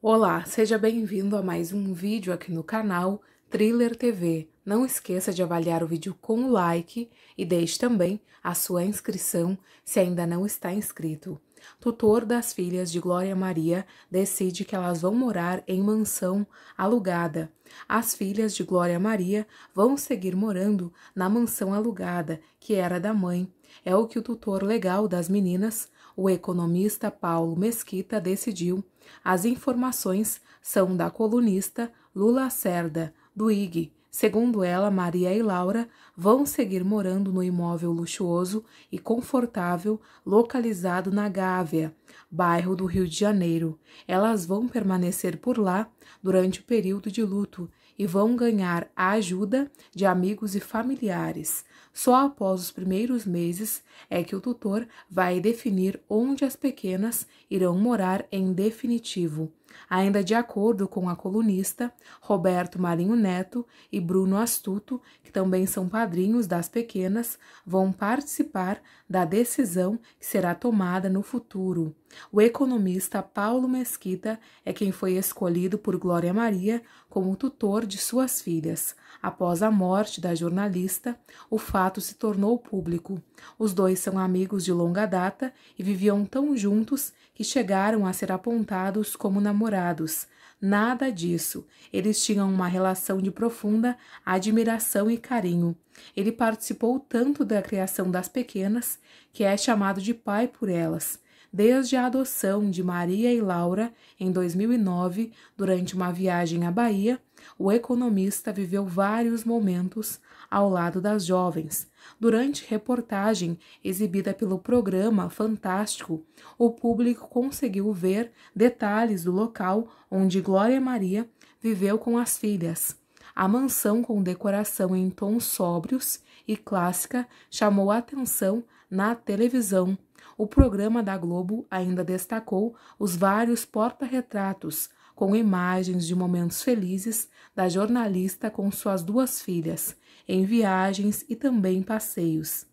Olá, seja bem-vindo a mais um vídeo aqui no canal Thriller TV. Não esqueça de avaliar o vídeo com o like e deixe também a sua inscrição se ainda não está inscrito. Tutor das filhas de Glória Maria decide que elas vão morar em mansão alugada. As filhas de Glória Maria vão seguir morando na mansão alugada, que era da mãe é o que o tutor legal das meninas, o economista Paulo Mesquita, decidiu. As informações são da colunista Lula Cerda, do IG. Segundo ela, Maria e Laura vão seguir morando no imóvel luxuoso e confortável localizado na Gávea, bairro do Rio de Janeiro. Elas vão permanecer por lá durante o período de luto e vão ganhar a ajuda de amigos e familiares. Só após os primeiros meses é que o tutor vai definir onde as pequenas irão morar em definitivo. Ainda de acordo com a colunista Roberto Marinho Neto e Bruno Astuto, que também são padrinhos das pequenas, vão participar da decisão que será tomada no futuro. O economista Paulo Mesquita é quem foi escolhido por Glória Maria como tutor de suas filhas. Após a morte da jornalista, o fato se tornou público. Os dois são amigos de longa data e viviam tão juntos que chegaram a ser apontados como namorados. Nada disso. Eles tinham uma relação de profunda admiração e carinho. Ele participou tanto da criação das pequenas que é chamado de pai por elas desde a adoção de Maria e Laura em 2009, durante uma viagem à Bahia, o economista viveu vários momentos ao lado das jovens. Durante reportagem exibida pelo programa Fantástico, o público conseguiu ver detalhes do local onde Glória Maria viveu com as filhas. A mansão com decoração em tons sóbrios e clássica chamou a atenção na televisão o programa da Globo ainda destacou os vários porta-retratos com imagens de momentos felizes da jornalista com suas duas filhas, em viagens e também passeios.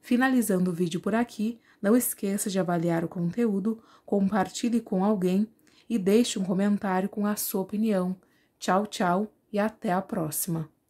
Finalizando o vídeo por aqui, não esqueça de avaliar o conteúdo, compartilhe com alguém e deixe um comentário com a sua opinião. Tchau, tchau e até a próxima!